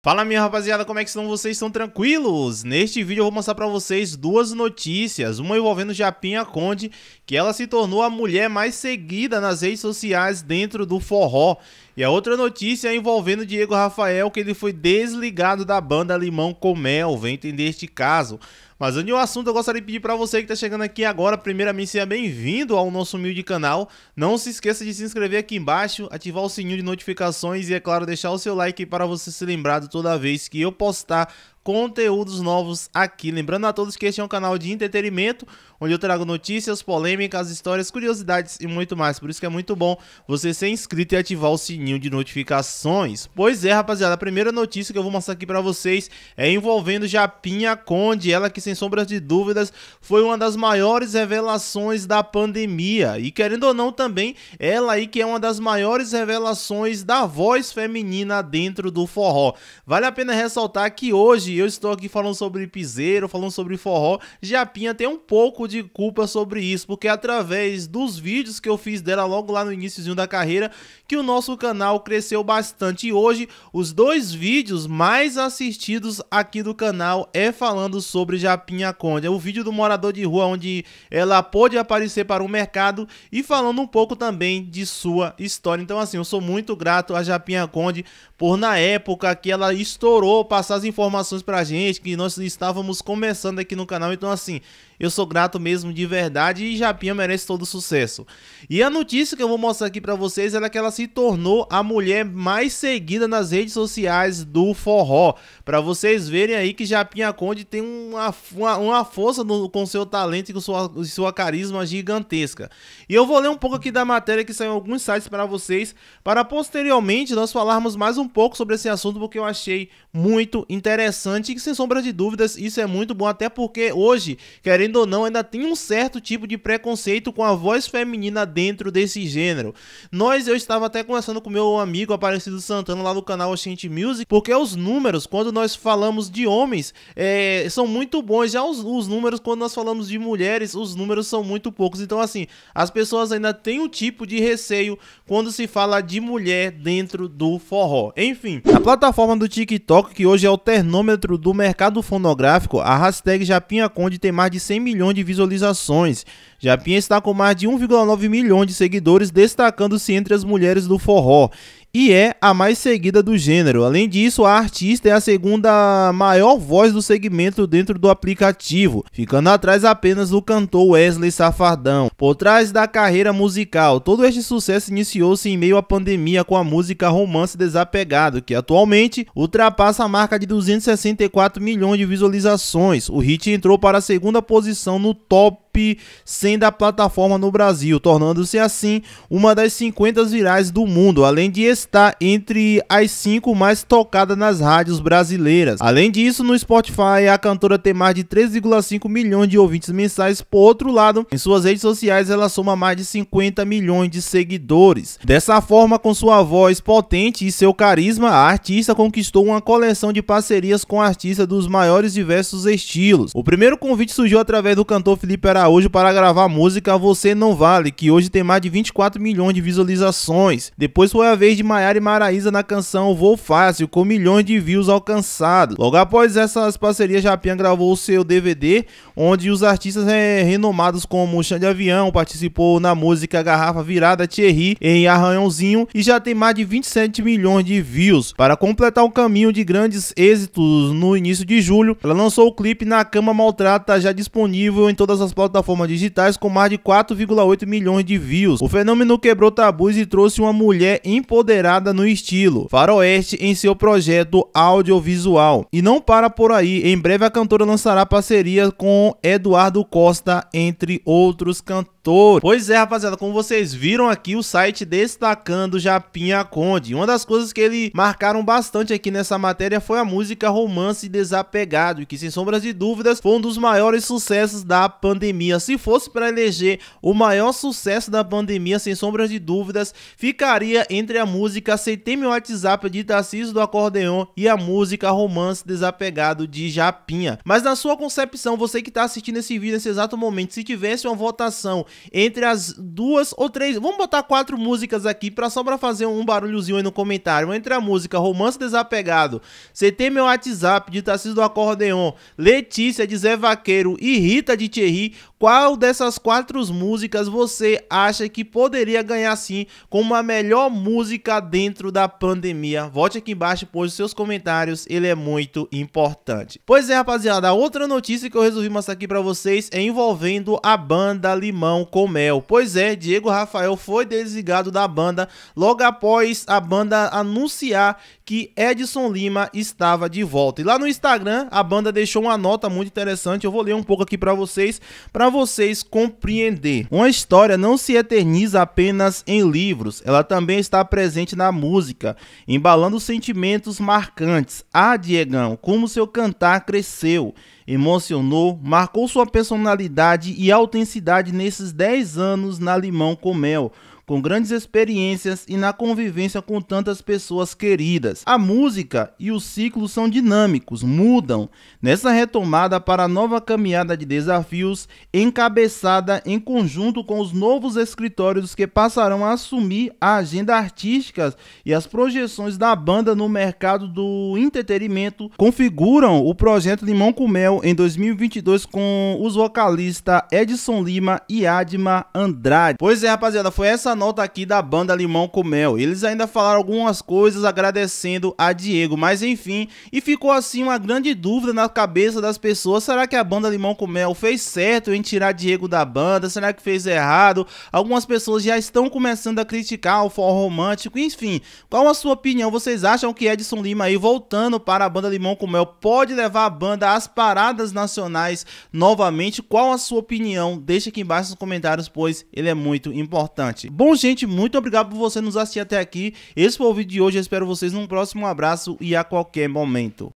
Fala minha rapaziada, como é que estão vocês? Estão tranquilos? Neste vídeo eu vou mostrar pra vocês duas notícias, uma envolvendo Japinha Conde, que ela se tornou a mulher mais seguida nas redes sociais dentro do forró, e a outra notícia é envolvendo Diego Rafael, que ele foi desligado da banda Limão com Mel, vem entender este caso. Mas antes um assunto, eu gostaria de pedir para você que está chegando aqui agora, primeiramente, seja bem-vindo ao nosso humilde canal. Não se esqueça de se inscrever aqui embaixo, ativar o sininho de notificações e, é claro, deixar o seu like para você ser lembrado toda vez que eu postar conteúdos novos aqui. Lembrando a todos que este é um canal de entretenimento, onde eu trago notícias, polêmicas, histórias, curiosidades e muito mais. Por isso que é muito bom você ser inscrito e ativar o sininho de notificações. Pois é, rapaziada, a primeira notícia que eu vou mostrar aqui para vocês é envolvendo Japinha Conde, ela que sem sombras de dúvidas foi uma das maiores revelações da pandemia. E querendo ou não também, ela aí que é uma das maiores revelações da voz feminina dentro do forró. Vale a pena ressaltar que hoje eu estou aqui falando sobre piseiro, falando sobre forró, Japinha tem um pouco de culpa sobre isso, porque é através dos vídeos que eu fiz dela logo lá no iníciozinho da carreira, que o nosso canal cresceu bastante. E hoje, os dois vídeos mais assistidos aqui do canal é falando sobre Japinha Conde. É o vídeo do morador de rua, onde ela pôde aparecer para o mercado e falando um pouco também de sua história. Então, assim, eu sou muito grato a Japinha Conde por, na época que ela estourou, passar as informações perguntas pra gente que nós estávamos começando aqui no canal. Então, assim, eu sou grato mesmo de verdade e Japinha merece todo sucesso. E a notícia que eu vou mostrar aqui para vocês é que ela se tornou a mulher mais seguida nas redes sociais do forró. Para vocês verem aí que Japinha Conde tem uma, uma, uma força no, com seu talento e com sua, sua carisma gigantesca. E eu vou ler um pouco aqui da matéria que saiu em alguns sites para vocês, para posteriormente nós falarmos mais um pouco sobre esse assunto, porque eu achei muito interessante e sem sombra de dúvidas, isso é muito bom, até porque hoje, querendo querendo ou não, ainda tem um certo tipo de preconceito com a voz feminina dentro desse gênero. Nós, eu estava até conversando com meu amigo Aparecido Santana lá no canal Oxente Music, porque os números, quando nós falamos de homens, é, são muito bons. Já os, os números, quando nós falamos de mulheres, os números são muito poucos. Então, assim, as pessoas ainda têm um tipo de receio quando se fala de mulher dentro do forró. Enfim, a plataforma do TikTok, que hoje é o termômetro do mercado fonográfico, a hashtag Japinha Conde tem mais de 100 100 milhões de visualizações. Japinha está com mais de 1,9 milhão de seguidores, destacando-se entre as mulheres do forró e é a mais seguida do gênero. Além disso, a artista é a segunda maior voz do segmento dentro do aplicativo, ficando atrás apenas do cantor Wesley Safadão. Por trás da carreira musical, todo este sucesso iniciou-se em meio à pandemia com a música Romance Desapegado, que atualmente ultrapassa a marca de 264 milhões de visualizações. O hit entrou para a segunda posição no top top 100 da plataforma no Brasil, tornando-se assim uma das 50 virais do mundo, além de estar entre as 5 mais tocadas nas rádios brasileiras. Além disso, no Spotify, a cantora tem mais de 3,5 milhões de ouvintes mensais. Por outro lado, em suas redes sociais, ela soma mais de 50 milhões de seguidores. Dessa forma, com sua voz potente e seu carisma, a artista conquistou uma coleção de parcerias com artistas dos maiores diversos estilos. O primeiro convite surgiu através do cantor Felipe Araújo hoje para gravar música Você Não Vale, que hoje tem mais de 24 milhões de visualizações. Depois foi a vez de Maiara e Maraísa na canção Vou Fácil, com milhões de views alcançados. Logo após essas parcerias, Japinha gravou o seu DVD, onde os artistas é, renomados como Xande Avião participou na música Garrafa Virada Thierry em Arranhãozinho e já tem mais de 27 milhões de views. Para completar o um caminho de grandes êxitos no início de julho, ela lançou o clipe Na Cama Maltrata, já disponível em todas as plataformas plataformas digitais com mais de 4,8 milhões de views. O fenômeno quebrou tabus e trouxe uma mulher empoderada no estilo faroeste em seu projeto audiovisual. E não para por aí, em breve a cantora lançará parceria com Eduardo Costa, entre outros cantores. Pois é, rapaziada, como vocês viram aqui, o site destacando Japinha Conde. Uma das coisas que ele marcaram bastante aqui nessa matéria foi a música Romance Desapegado, que sem sombras de dúvidas foi um dos maiores sucessos da pandemia pandemia. Se fosse para eleger o maior sucesso da pandemia, sem sombras de dúvidas, ficaria entre a música Aceitei Meu WhatsApp de Tarcísio do Acordeon e a música Romance Desapegado de Japinha. Mas na sua concepção, você que está assistindo esse vídeo nesse exato momento, se tivesse uma votação entre as duas ou três, vamos botar quatro músicas aqui para só para fazer um barulhozinho aí no comentário, entre a música Romance Desapegado, CT Meu WhatsApp de Tarcísio do Acordeon, Letícia de Zé Vaqueiro e Rita de Thierry, qual dessas quatro músicas você acha que poderia ganhar sim como a melhor música dentro da pandemia? Volte aqui embaixo, pôs os seus comentários, ele é muito importante. Pois é, rapaziada, a outra notícia que eu resolvi mostrar aqui para vocês é envolvendo a banda Limão com Mel. Pois é, Diego Rafael foi desligado da banda logo após a banda anunciar que Edson Lima estava de volta. E lá no Instagram, a banda deixou uma nota muito interessante, eu vou ler um pouco aqui para vocês, para para vocês compreender. Uma história não se eterniza apenas em livros, ela também está presente na música, embalando sentimentos marcantes. Ah, Diegão, como seu cantar cresceu, emocionou, marcou sua personalidade e autenticidade nesses 10 anos na Limão com Mel com grandes experiências e na convivência com tantas pessoas queridas. A música e o ciclo são dinâmicos, mudam nessa retomada para a nova caminhada de desafios encabeçada em conjunto com os novos escritórios que passarão a assumir a agenda artística e as projeções da banda no mercado do entretenimento configuram o projeto Limão com Mel em 2022 com os vocalistas Edson Lima e Adma Andrade. Pois é, rapaziada, foi essa nota aqui da banda Limão com Mel. Eles ainda falaram algumas coisas agradecendo a Diego, mas enfim, e ficou assim uma grande dúvida na cabeça das pessoas: será que a banda Limão com Mel fez certo em tirar Diego da banda? Será que fez errado? Algumas pessoas já estão começando a criticar o forró romântico, enfim. Qual a sua opinião? Vocês acham que Edson Lima aí voltando para a banda Limão com Mel pode levar a banda às paradas nacionais novamente? Qual a sua opinião? Deixa aqui embaixo nos comentários, pois ele é muito importante. Bom, Bom, gente, muito obrigado por você nos assistir até aqui. Esse foi o vídeo de hoje. Eu espero vocês num próximo abraço e a qualquer momento.